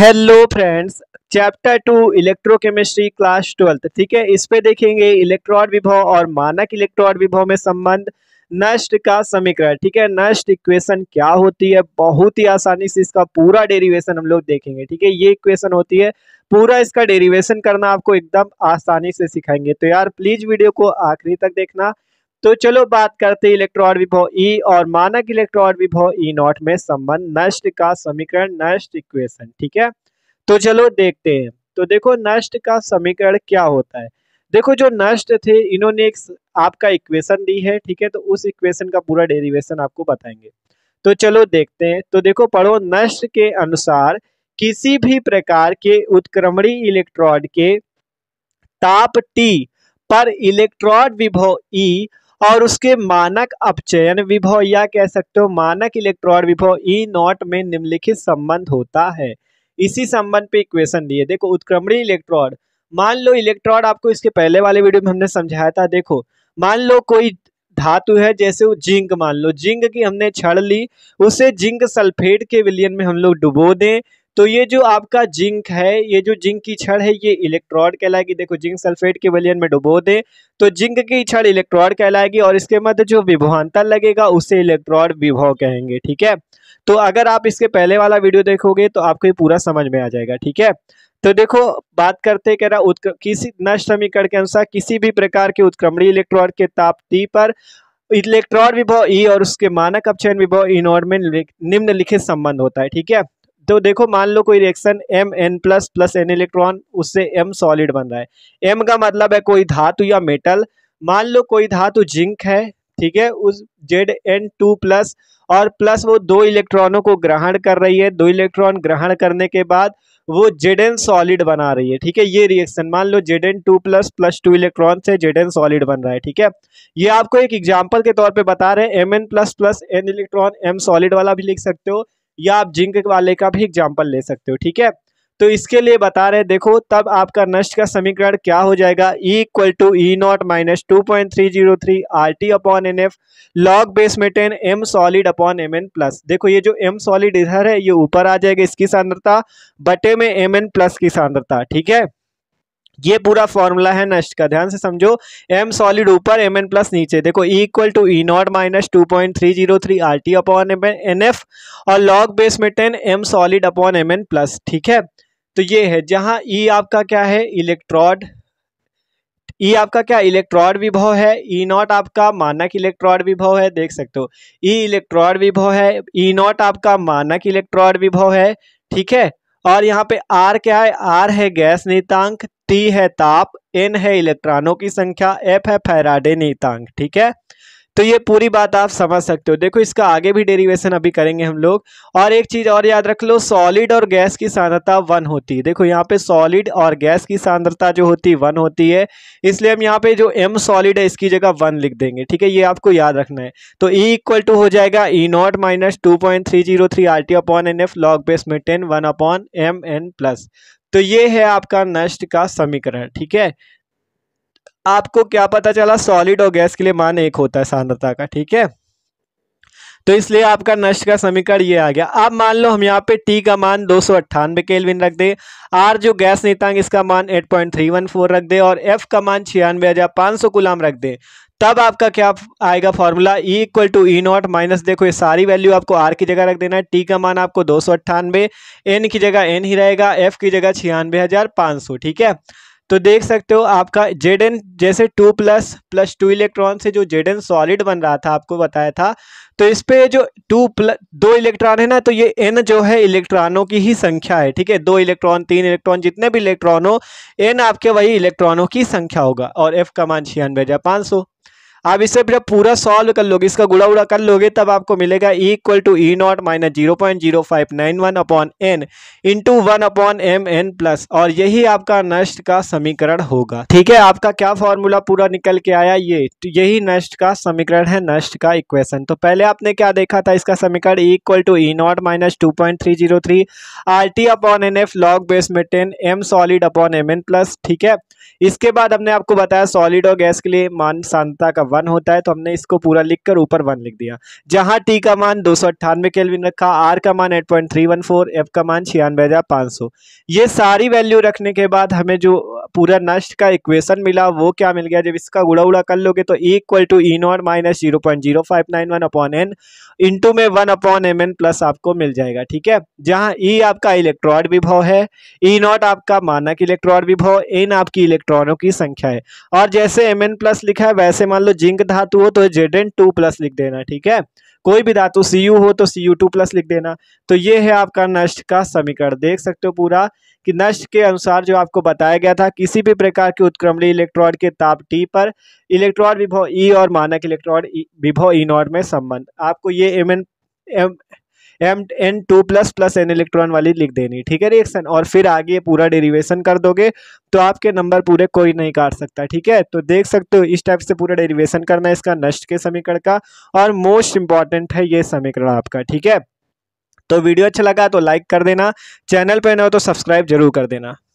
hello friends chapter two electrochemistry class twelfth ठीक है इस पे देखेंगे इलेक्ट्रॉन विभव और मानक इलेक्ट्रॉन विभव में संबंध नष्ट का समीकरण ठीक है नष्ट इक्वेशन क्या होती है बहुत ही आसानी से इसका पूरा डेरिवेशन हम लोग देखेंगे ठीक है ये इक्वेशन होती है पूरा इसका डेरिवेशन करना आपको एकदम आसानी से सिखाएंगे तो यार प्लीज वीडियो को आखिरी तक देखना तो चलो बात करते हैं इलेक्ट्रॉन विभव ई e और मानक इलेक्ट्रॉन विभव ई e नॉट में संबंध नष्ट का समीकरण नष्ट इक्वेशन ठीक है तो चलो देखते हैं तो देखो नष्ट का समीकरण क्या होता है देखो जो नष्ट थे इन्होंने एक आपका इक्वेशन दी है ठीक है तो उस इक्वेशन का पूरा डेरिवेशन आपको बताएंगे तो चलो देखते हैं तो देखो पढ़ो नष्ट के अनुसार किसी भी प्रकार के उत्क्रमणी इलेक्ट्रॉन के ताप टी पर इलेक्ट्रॉन विभव ई e और उसके मानक अपचयन विभव या कह सकते हो मानक इलेक्ट्रॉन विभव ई e नॉट में निम्नलिखित संबंध होता है इसी संबंध पे इक्वेशन दिए देखो उत्क्रमणी इलेक्ट्रॉन मान लो इलेक्ट्रॉन आपको इसके पहले वाले वीडियो में हमने समझाया था देखो मान लो कोई धातु है जैसे वो जिंक मान लो जिंक की हमने छड़ ली उसे जिंक सल्फेट के विलियन में हम लोग डुबो दें तो ये जो आपका जिंक है ये जो जिंक की छड़ है ये इलेक्ट्रॉड कहलाएगी देखो जिंक सल्फेट के बलियन में डुबो दे तो जिंक की छड़ इलेक्ट्रॉड कहलाएगी और इसके मध्य जो विभवान्तर लगेगा उसे इलेक्ट्रॉड विभव कहेंगे ठीक है तो अगर आप इसके पहले वाला वीडियो देखोगे तो आपको ये पूरा समझ में आ जाएगा ठीक है तो देखो बात करते कह रहा किसी न समीकरण के अनुसार किसी भी प्रकार के उत्क्रमणीय इलेक्ट्रॉन के ताप टी पर इलेक्ट्रॉन विभव ई e और उसके मानक अपचयन विभव इनोर e में निम्नलिखित संबंध होता है ठीक है तो देखो मान लो कोई reaction M N plus plus N electron उससे एम सॉलिड बन रहा है एम का मतलब है कोई धातु या मेटल मान लो कोई धातु जिंक है ठीक है उस जेड एन टू प्लस और प्लस वो दो इलेक्ट्रॉनों को ग्रहण कर रही है दो इलेक्ट्रॉन ग्रहण करने के बाद वो जेड एन सॉलिड बना रही है ठीक है ये रिएक्शन मान लो Z N two plus plus two electron से जेड एन सॉलिड बन रहा है ठीक है ये आपको एक एग्जाम्पल के तौर पे बता रहे हैं M N plus plus N electron M solid वाला भी लिख सकते हो या आप जिंक वाले का भी एग्जाम्पल ले सकते हो ठीक है तो इसके लिए बता रहे देखो तब आपका नष्ट का समीकरण क्या हो जाएगा E equal to E naught minus two point three zero three R T upon N F log base में ten M solid upon M N plus देखो ये जो एम सॉलिड इधर है ये ऊपर आ जाएगा इसकी सांद्रता बटे में एम एन प्लस की सांद्रता ठीक है ये पूरा फॉर्मूला है नष्ट का ध्यान से समझो एम सॉलिड ऊपर एम एन प्लस नीचे देखो equal to E naught minus two point three zero three R T upon M N F और लॉग बेस में ten M solid upon M N plus ठीक है तो ये है जहां ई e आपका क्या है इलेक्ट्रॉड ई e आपका क्या इलेक्ट्रॉड विभव है ई e नॉट आपका मानक इलेक्ट्रॉड विभव है देख सकते हो ई इलेक्ट्रॉड विभव है ई नॉट आपका मानक इलेक्ट्रॉड विभव है ठीक है और यहाँ पे आर क्या है आर है गैस नीतांक टी है ताप एन है इलेक्ट्रॉनों की संख्या एफ है फैराडे नीतांक ठीक है तो ये पूरी बात आप समझ सकते हो देखो इसका आगे भी डेरिवेशन अभी करेंगे हम लोग और एक चीज़ और याद रख लो सॉलिड और गैस की सांद्रता वन होती है देखो यहाँ पे सॉलिड और गैस की सांद्रता जो होती है वन होती है इसलिए हम यहाँ पे जो एम सॉलिड है इसकी जगह वन लिख देंगे ठीक है ये आपको याद रखना है तो ई इक्वल टू हो जाएगा E naught minus two point three zero three R T upon N F log base में ten one upon M N plus तो ये है आपका नष्ट का समीकरण ठीक है आपको क्या पता चला सॉलिड और गैस के लिए मान एक होता है सांद्रता का ठीक है तो इसलिए आपका नष्ट का समीकरण ये आ गया अब मान लो हम यहाँ पे टी का मान दो सौ अट्ठानबे केलविन रख दे आर जो गैस नितांग इसका मान eight point three one four रख दे और एफ का मान छियानवे हज़ार पाँच सौ गुलाम रख दे तब आपका क्या आएगा formula E equal to E naught minus देखो ये सारी वैल्यू आपको आर की जगह रख देना है टी का मान आपको दो सौ अट्ठानबे एन की जगह एन ही रहेगा एफ की जगह छियानवे हज़ार पाँच सौ ठीक है तो देख सकते हो आपका जेडन जैसे two plus plus two electron से जो जेडन सॉलिड बन रहा था आपको बताया था तो इस पे जो टू प्लस दो इलेक्ट्रॉन है ना तो ये एन जो है इलेक्ट्रॉनों की ही संख्या है ठीक है दो इलेक्ट्रॉन तीन इलेक्ट्रॉन जितने भी इलेक्ट्रॉन हो एन आपके वही इलेक्ट्रॉनों की संख्या होगा और एफ का मान छियानवे हज़ार पाँच सौ आप इसे जब पूरा सॉल्व कर लोगे इसका गुड़ा उड़ा कर लोगे तब आपको मिलेगा equal to E naught minus zero point zero five nine one upon N into one upon M N plus और यही आपका नष्ट का समीकरण होगा ठीक है आपका क्या फॉर्मूला पूरा निकल के आया ये तो यही नष्ट का समीकरण है नष्ट का इक्वेशन तो पहले आपने क्या देखा था इसका समीकरण equal to E naught minus two point three zero three R T upon N F log base में ten M solid upon M N plus ठीक है इसके बाद हमने आपको बताया सॉलिड और गैस के लिए मान सांता का वन होता है तो हमने इसको पूरा लिख कर ऊपर वन लिख दिया जहाँ टी का मान दो सौ रखा आर का मान एट पॉइंट का मान छियानवे ये सारी वैल्यू रखने के बाद हमें जो पूरा नष्ट का इक्वेशन मिला वो क्या मिल गया जब इसका उड़ा उड़ा कर लोगे तो equal to E naught minus zero point zero five nine one upon N into में one upon M N plus आपको मिल जाएगा ठीक है जहां ई e आपका इलेक्ट्रॉन विभव है ई e नॉट आपका मानक इलेक्ट्रॉन विभव एन आपकी इलेक्ट्रॉनों की संख्या है और जैसे एम एन प्लस लिखा है वैसे मान लो जिंक धातु हो तो जेड एन टू प्लस लिख देना ठीक है कोई भी धातु सी यू हो तो सी यू टू प्लस लिख देना तो ये है आपका नष्ट का समीकरण देख सकते हो पूरा कि नष्ट के अनुसार जो आपको बताया गया था किसी भी प्रकार के उत्क्रमणीय इलेक्ट्रॉन के ताप टी पर इलेक्ट्रॉन विभव ई e और मानक इलेक्ट्रॉन e, विभव ई e नॉट में संबंध आपको ये M N M M N two plus plus N electron वाली लिख देनी ठीक है रिएक्शन और फिर आगे पूरा डेरिवेशन कर दोगे तो आपके नंबर पूरे कोई नहीं काट सकता ठीक है तो देख सकते हो इस टाइप से पूरा डेरिवेशन करना है इसका नष्ट के समीकरण का और मोस्ट इंपॉर्टेंट है ये समीकरण आपका ठीक है तो वीडियो अच्छा लगा तो लाइक कर देना चैनल पर न हो तो सब्सक्राइब जरूर कर देना